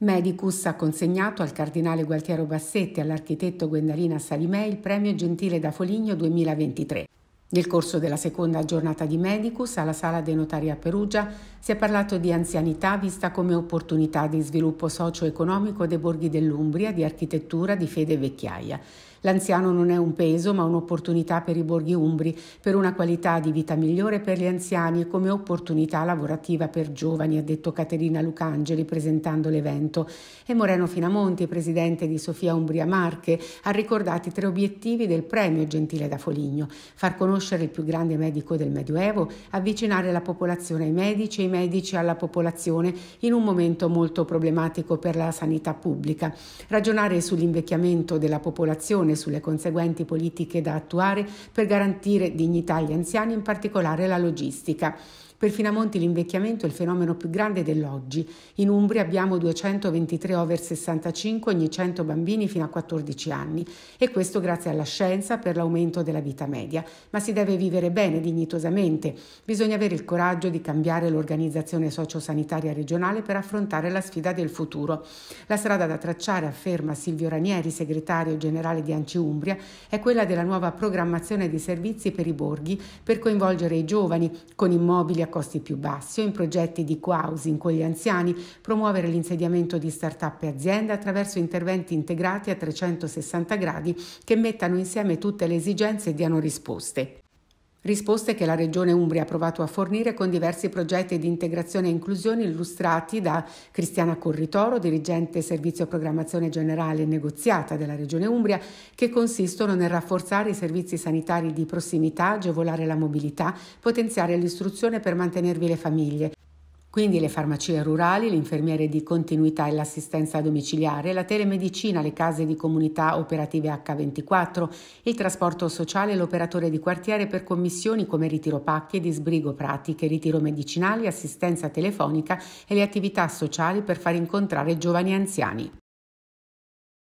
Medicus ha consegnato al cardinale Gualtiero Bassetti e all'architetto Gwendalina Salimè il premio Gentile da Foligno 2023. Nel corso della seconda giornata di Medicus alla Sala dei Notari a Perugia si è parlato di anzianità vista come opportunità di sviluppo socio-economico dei borghi dell'Umbria, di architettura, di fede e vecchiaia. L'anziano non è un peso, ma un'opportunità per i borghi umbri, per una qualità di vita migliore per gli anziani e come opportunità lavorativa per giovani, ha detto Caterina Lucangeli presentando l'evento. E Moreno Finamonti, presidente di Sofia Umbria Marche, ha ricordato i tre obiettivi del premio Gentile da Foligno: far conoscere il più grande medico del Medioevo, avvicinare la popolazione ai medici e i medici alla popolazione in un momento molto problematico per la sanità pubblica. Ragionare sull'invecchiamento della popolazione, e sulle conseguenti politiche da attuare per garantire dignità agli anziani, in particolare la logistica. Per Finamonti l'invecchiamento è il fenomeno più grande dell'oggi. In Umbria abbiamo 223 over 65 ogni 100 bambini fino a 14 anni e questo grazie alla scienza per l'aumento della vita media. Ma si deve vivere bene, dignitosamente. Bisogna avere il coraggio di cambiare l'organizzazione sociosanitaria regionale per affrontare la sfida del futuro. La strada da tracciare, afferma Silvio Ranieri, segretario generale di Anci Umbria, è quella della nuova programmazione di servizi per i borghi per coinvolgere i giovani con immobili a costi più bassi o in progetti di co-housing con gli anziani, promuovere l'insediamento di start-up e aziende attraverso interventi integrati a 360 gradi che mettano insieme tutte le esigenze e diano risposte. Risposte che la Regione Umbria ha provato a fornire con diversi progetti di integrazione e inclusione illustrati da Cristiana Corritoro, dirigente Servizio Programmazione Generale e Negoziata della Regione Umbria, che consistono nel rafforzare i servizi sanitari di prossimità, agevolare la mobilità, potenziare l'istruzione per mantenervi le famiglie, quindi le farmacie rurali, le infermiere di continuità e l'assistenza domiciliare, la telemedicina, le case di comunità operative H24, il trasporto sociale e l'operatore di quartiere per commissioni come ritiro pacche, disbrigo pratiche, ritiro medicinali, assistenza telefonica e le attività sociali per far incontrare giovani e anziani.